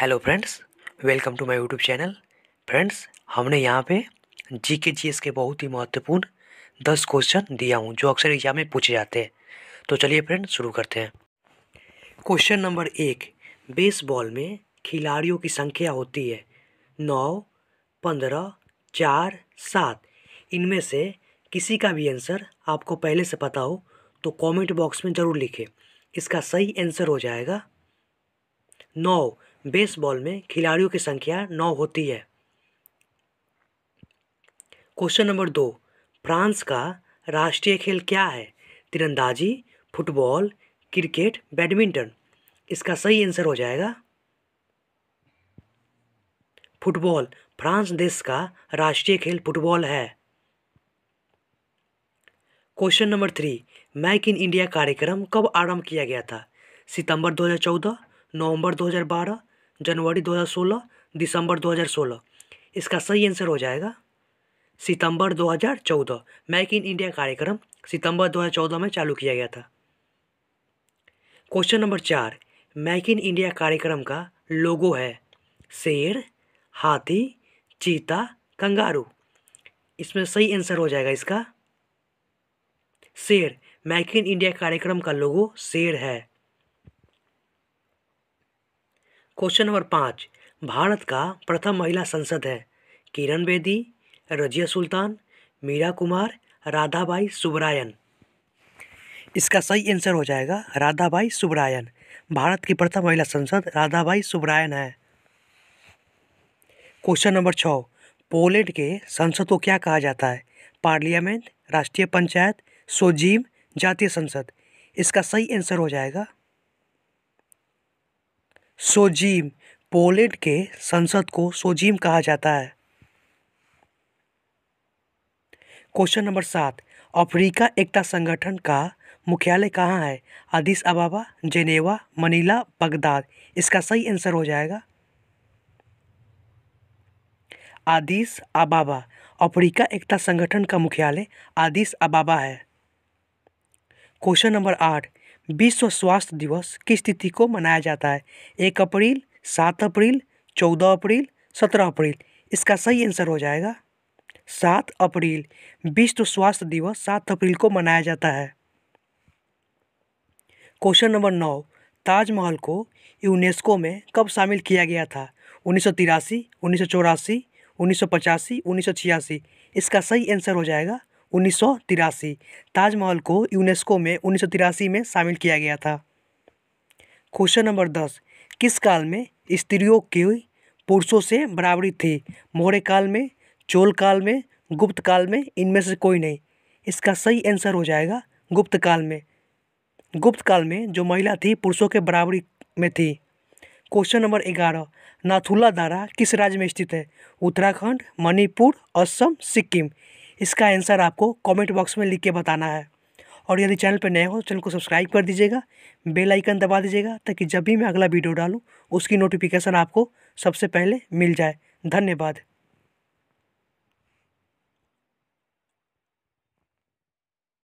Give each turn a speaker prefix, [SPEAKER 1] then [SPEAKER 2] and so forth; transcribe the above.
[SPEAKER 1] hello friends welcome to my YouTube channel friends हमने यहाँ पे जी के जी एस के बहुत ही महत्वपूर्ण दस क्वेश्चन दिया हूँ जो अक्सर एग्जाम में पूछे जाते हैं तो चलिए फ्रेंड शुरू करते हैं क्वेश्चन नंबर एक बेसबॉल में खिलाड़ियों की संख्या होती है नौ पंद्रह चार सात इनमें से किसी का भी आंसर आपको पहले से पता हो तो कमेंट बॉक्स में ज़रूर लिखें इसका सही आंसर हो जाएगा नौ बेसबॉल में खिलाड़ियों की संख्या नौ होती है क्वेश्चन नंबर दो फ्रांस का राष्ट्रीय खेल क्या है तिरंदाजी फुटबॉल क्रिकेट बैडमिंटन इसका सही आंसर हो जाएगा फुटबॉल फ्रांस देश का राष्ट्रीय खेल फुटबॉल है question number three make in India कार्यक्रम कब आरंभ किया गया था सितंबर 2014, नवंबर जनवरी 2016 दिसंबर 2016 इसका सही आंसर हो जाएगा सितंबर 2014 मैक इन इंडिया कार्यक्रम सितंबर 2014 में चालू किया गया था क्वेश्चन नंबर चार मैक इन इंडिया कार्यक्रम का लोगो है शेर हाथी चीता कंगारू इसमें सही आंसर हो जाएगा इसका शेर मैक इन इंडिया कार्यक्रम का लोगो शेर है क्वेश्चन नंबर पाँच भारत का प्रथम महिला संसद है किरण बेदी रजिया सुल्तान मीरा कुमार राधाबाई सुब्रायन इसका सही आंसर हो जाएगा राधाबाई सुब्रायन भारत की प्रथम महिला संसद राधाबाई सुब्रायन है क्वेश्चन नंबर छः पोलैंड के संसद को क्या कहा जाता है पार्लियामेंट राष्ट्रीय पंचायत सोजीम जातीय संसद इसका सही आंसर हो जाएगा सोजीम पोलैंड के संसद को सोजीम कहा जाता है क्वेश्चन नंबर सात अफ्रीका एकता संगठन का मुख्यालय कहाँ है Addis Ababa Geneva Manila Baghdad इसका सही आंसर हो जाएगा आदिश अबाबा अफ्रीका एकता संगठन का मुख्यालय आदिश अबाबा है क्वेश्चन नंबर आठ विश्व स्वास्थ्य दिवस की स्थिति को मनाया जाता है एक अप्रैल सात अप्रैल चौदह अप्रैल सत्रह अप्रैल इसका सही आंसर हो जाएगा सात अप्रैल विश्व स्वास्थ्य दिवस सात अप्रैल को मनाया जाता है क्वेश्चन नंबर नौ ताजमहल को यूनेस्को में कब शामिल किया गया था उन्नीस सौ तिरासी उन्नीस सौ चौरासी उन्नीस सौ पचासी उन्नीस सौ छियासी इसका सही आंसर हो जाएगा उन्नीस ताजमहल को यूनेस्को में उन्नीस में शामिल किया गया था क्वेश्चन नंबर दस किस काल में स्त्रियों की पुरुषों से बराबरी थी मौर्य काल में चोल काल में गुप्त काल में इनमें से कोई नहीं इसका सही आंसर हो जाएगा गुप्त काल में गुप्त काल में जो महिला थी पुरुषों के बराबरी में थी क्वेश्चन नंबर ग्यारह नाथुला दारा किस राज्य में स्थित है उत्तराखंड मणिपुर असम सिक्किम इसका आंसर आपको कमेंट बॉक्स में लिख के बताना है और यदि चैनल पर नए हो चैनल को सब्सक्राइब कर दीजिएगा बेल आइकन दबा दीजिएगा ताकि जब भी मैं अगला वीडियो डालूँ उसकी नोटिफिकेशन आपको सबसे पहले मिल जाए धन्यवाद